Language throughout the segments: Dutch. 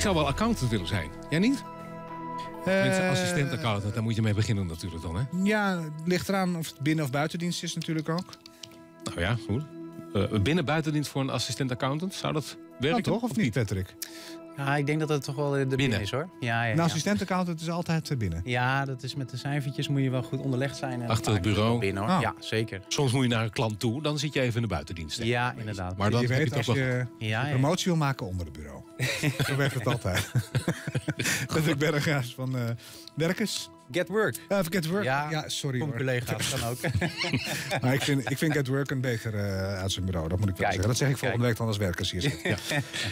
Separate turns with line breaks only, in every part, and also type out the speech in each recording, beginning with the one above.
Ik zou wel accountant willen zijn. Jij niet? Mensen, eh, assistent accountant, daar moet je mee beginnen natuurlijk dan, hè?
Ja, het ligt eraan of het binnen- of buitendienst is natuurlijk ook.
Nou ja, goed. Uh, binnen buitendienst voor een assistent accountant, zou dat Werkt nou,
toch, of niet, Patrick? Ja, ik denk dat het toch wel eh, de binnen, is hoor. Ja, ja,
een is altijd
eh, binnen. Ja, dat is met de cijfertjes moet je wel goed onderlegd zijn. Achter het bureau. Binnen, hoor. Oh. Ja, zeker.
Soms moet je naar een klant toe, dan zit je even in de buitendienst. Ja, inderdaad. Maar dan je weet, als je ja, een
promotie wil maken onder het bureau. Zo werkt het altijd. Dat ik Berghuis van uh, Werkers. Get Work. Ja, Get Work. Ja, sorry hoor. collega's, dan ook. maar ik vind, ik vind Get Work een beter uh, eh, uit zijn bureau. Dat moet ik wel zeggen. Dat zeg ik volgende Kijk. week dan als werkers hier zitten.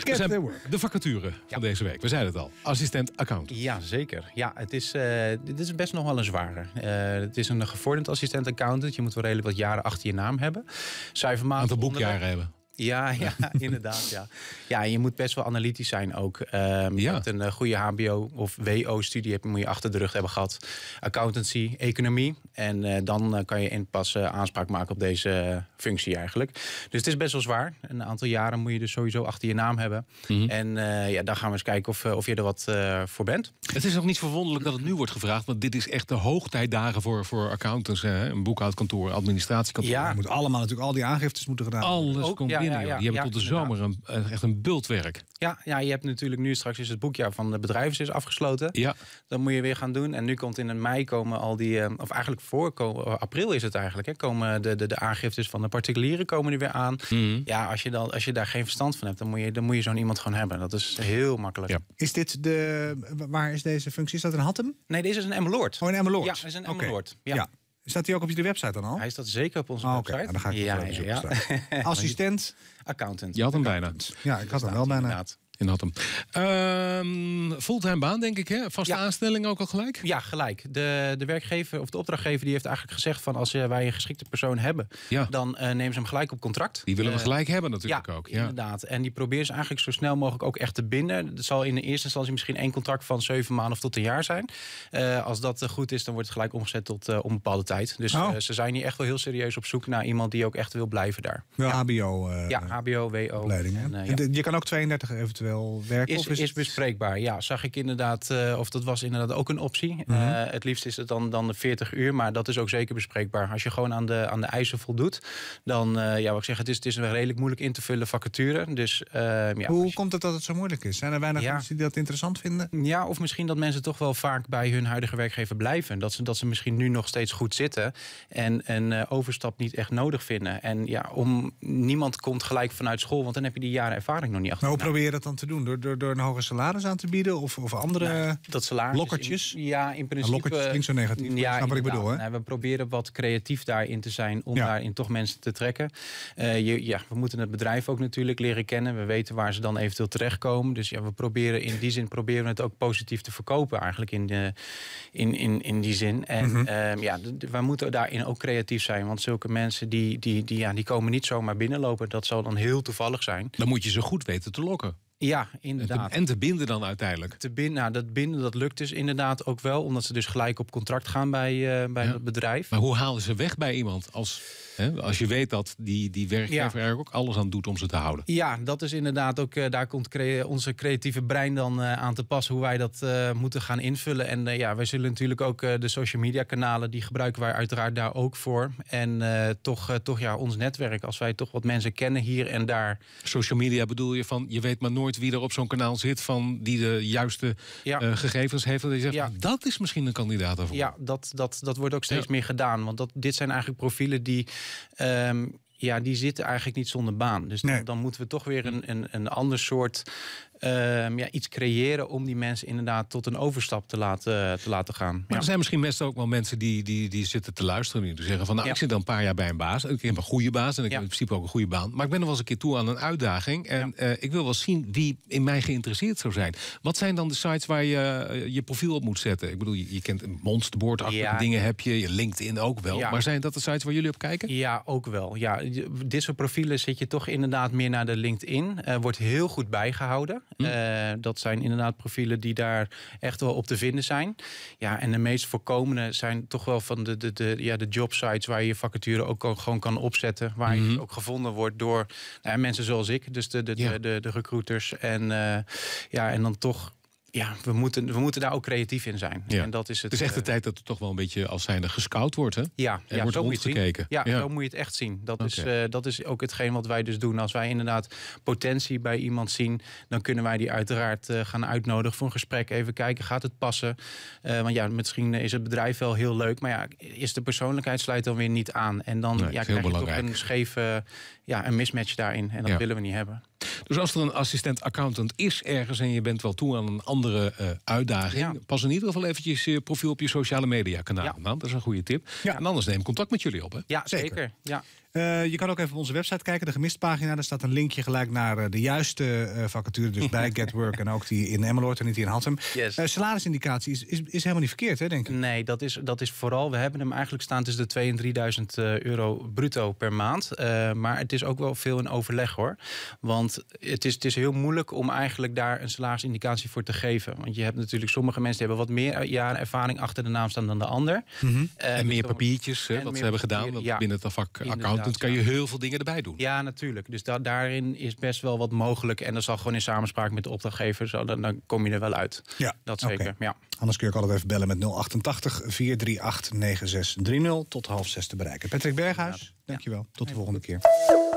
Get Work. De vacature van deze week. We zeiden het al. Assistent accountant.
Ja, zeker. Ja, het is, eh, dit is best nog wel een zware. Eh, het is een gevorderd assistent accountant. Je moet wel redelijk wat jaren achter je naam hebben. Cijfermatig Een aantal boekjaren hebben. Ja, ja inderdaad. Ja. ja, je moet best wel analytisch zijn ook. Um, je hebt een eh, goede HBO of WO-studie moet je achter de rug hebben gehad. Accountancy, economie. En eh, dan eh, kan je in pas aanspraak maken op deze functie eigenlijk. Dus het is best wel zwaar. Een aantal jaren moet je dus sowieso achter je naam hebben. Mhm. En ja, dan gaan we eens kijken of, of je er wat voor bent. Het is nog niet verwonderlijk dat het
nu wordt gevraagd. Want dit is echt de hoogtijdagen voor, voor accountants. Een boekhoudkantoor, administratiekantoor.
Ja. Je moet allemaal natuurlijk al die aangiftes moeten gedaan Alles komt ja. die hebben
tot de zomer een, eh, echt een bultwerk. Ja, ja, je hebt natuurlijk nu straks is het boekjaar van de bedrijven is afgesloten. Ja. Dan moet je weer gaan doen. En nu komt in mei komen al die, eh, of eigenlijk voor eh, april is het eigenlijk, hè, komen de, de, de aangiftes van de particulieren komen er weer aan. Mhm. Ja, als je, dan, als je daar geen verstand van hebt, dan moet je, dan moet je zo'n iemand gewoon hebben. Dat is heel makkelijk.
Is dit de, waar is deze functie? Is dat een Hattem? Nee, deze is een Emmeloord. Oh, een Emmeloord. Ja, is een
Emmeloord. ja. Staat hij ook op jullie website dan al? Hij staat zeker op onze ah, website. Oké, nou, dan ga ik ja, Assistent. Accountant. Je had hem bijna.
Ja, ik had hem wel
bijna. In Hattem. Um, ehm, fulltime baan, denk ik, hè? Vaste aanstelling ook al gelijk? Ja, gelijk. De, de werkgever of de opdrachtgever die heeft eigenlijk gezegd van... als eh, wij een geschikte persoon hebben, dan uh, nemen ze hem gelijk op contract. Die willen we eh, gelijk hebben natuurlijk ook. Ja, inderdaad. En die probeert ze eigenlijk zo snel mogelijk ook echt te binden. Het zal in de eerste instantie misschien één contract van zeven maanden of tot een jaar zijn. als dat goed is, dan wordt het gelijk omgezet tot uh, onbepaalde tijd. Dus oh. ze zijn hier echt wel heel serieus op zoek naar iemand die ook echt wil blijven daar.
Wel HBO.
ja, HBO, WO.
En, je kan ook 32 eventueel wel Is,
bespreekbaar, ja. Zag ik inderdaad, eh, of dat was inderdaad ook een optie. Mhm. Eh, het liefst is het dan, dan de 40 uur, maar dat is ook zeker bespreekbaar. Als je gewoon aan de, aan de eisen voldoet, dan, uh, ja, wat ik zeg, het is, het is een redelijk moeilijk in te vullen vacature. Dus, ehm, ja, Hoe komt het dat het zo moeilijk is? Zijn er weinig mensen die dat interessant vinden? Ja, of misschien dat mensen toch wel vaak bij hun huidige werkgever blijven. Dat ze, dat ze misschien nu nog steeds goed zitten en een overstap niet echt nodig vinden. En ja, om, niemand komt gelijk vanuit school, want dan heb je die jaren ervaring nog niet achter.
hoe nou. probeer je dat dan te doen? Door, door, door een hoger salaris aan te bieden of, of andere nou, dat salaris ja, in nou, principe... Nou, lokkertjes klinkt zo negatief, ja, wat ik bedoel. Hè?
Nou, we proberen wat creatief daarin te zijn om daarin toch mensen te trekken. Eh, je, ja, we moeten het bedrijf ook natuurlijk leren kennen. We weten waar ze dan eventueel terechtkomen. Dus ja, we proberen in die zin proberen het ook positief te verkopen eigenlijk in, in, in, in die zin. En mm ja, we moeten daarin ook creatief zijn. Want zulke mensen die, die, die, ja, die komen niet zomaar binnenlopen. Dat zal dan heel toevallig zijn. Dan moet je ze goed weten te lokken. Ja, inderdaad. En te binden dan uiteindelijk? Te binden, nou, dat binden dat lukt dus inderdaad ook wel, omdat ze dus gelijk op contract gaan bij, uh, bij het bedrijf. Maar hoe halen ze weg bij iemand als
als je weet dat die, die werkgever ja. er ook alles aan doet om ze te houden.
Ja, dat is inderdaad ook, eh, daar komt onze creatieve brein dan eh, aan te pas hoe wij dat eh, moeten gaan invullen. En ja, wij zullen natuurlijk ook de social media kanalen, die gebruiken wij uiteraard daar ook voor. En toch, toch ja, ons netwerk, als wij toch wat mensen kennen hier en daar. Social media bedoel je van, je weet
maar nooit wie er op zo'n kanaal zit van die de juiste ja. gegevens heeft. Dat, je zegt, ja. Ah, dat is
misschien een kandidaat daarvoor. Ja, dat, dat, dat wordt ook steeds meer gedaan. Want dat, dit zijn eigenlijk profielen die Ehm, ja, die zitten eigenlijk niet zonder baan. Dus dan, dan moeten we toch weer een, een, een ander soort Ehm, ja, iets creëren om die mensen inderdaad tot een overstap te laten, eh, te laten gaan. er
zijn misschien best ook wel mensen die, die, die zitten te luisteren nu. Die zeggen van nou, ik zit dan een paar jaar bij een baas. Ik heb een goede baas en ik heb in principe ook een goede baan. Maar ik ben nog wel eens een keer toe aan een uitdaging. En eh, ik wil wel zien wie in mij geïnteresseerd zou zijn. Wat zijn dan de sites waar je eh, je profiel op moet zetten? Ik bedoel, je, je kent monsterboard ja. dingen heb je. Je LinkedIn ook wel. Maar zijn
dat de sites waar jullie op kijken? Ja, ook wel. Ja, dit soort profielen zit je toch inderdaad meer naar de LinkedIn. Uh, wordt heel goed bijgehouden. Hm? Eh, dat zijn inderdaad profielen die daar echt wel op te vinden zijn. Ja, en de meest voorkomende zijn toch wel van de, de, de, ja, de jobsites waar je je vacature ook gewoon kan opzetten. Waar je mhm. ook gevonden wordt door nou, mensen zoals ik. Dus de, de, de, de, recruiters. En, eh, ja, en dan toch ja, we moeten, we moeten daar ook creatief in zijn. En dat is het, het is echt de eh, tijd dat het toch wel een beetje als zijnde gescout wordt, hè? Ja, er wordt zo moet je gekeken. Ja, zo moet je het echt zien. Dat, is, eh, dat is ook hetgeen wat wij dus doen. Als wij inderdaad potentie bij iemand zien... dan kunnen wij die uiteraard eh, gaan uitnodigen voor een gesprek. Even kijken, gaat het passen? want ja, misschien is het bedrijf wel heel leuk... maar ja, is de persoonlijkheid sluit dan weer niet aan. En dan nee, ja, krijg je toch een scheve... ja, een mismatch daarin. En dat willen we niet hebben. Dus als er een assistent
accountant is ergens en je bent wel toe aan een andere eh, uitdaging, pas in ieder geval eventjes je profiel op je sociale media kanaal Dat is een goede tip. En anders neem contact met jullie op. Hè? Ja, zeker. zeker. Ja.
Eh, je kan ook even op onze website kijken, de gemist pagina. Daar staat een linkje gelijk naar eh, de juiste uh, vacature. Dus bij Get Work en ook die in Emmeloord en niet in Hattem. Yes. salarisindicatie is, is, helemaal niet verkeerd,
hè, denk ik? Nee, dat is, dat is vooral... We hebben hem eigenlijk staan tussen de 2.000 en 3.000 euro bruto per maand. maar het is ook wel veel in overleg, hoor. Want het is, het is heel moeilijk om eigenlijk daar een salarisindicatie voor te geven. Want je hebt natuurlijk sommige mensen die hebben wat meer jaren ervaring achter de naam staan dan de ander. Mhm. en dus meer papiertjes, wat ze hebben gedaan. binnen het vak account kan je heel veel dingen erbij doen. Ja, natuurlijk. Dus daarin is best wel wat mogelijk. En dat zal gewoon in samenspraak met de opdrachtgever. Zo, dan, dan kom je er wel uit. Ja, dat zeker. Ja.
Anders kun je ook altijd even bellen met 088 438 9630. Tot half zes te bereiken. Patrick Berghuis, dankjewel. Tot de volgende keer.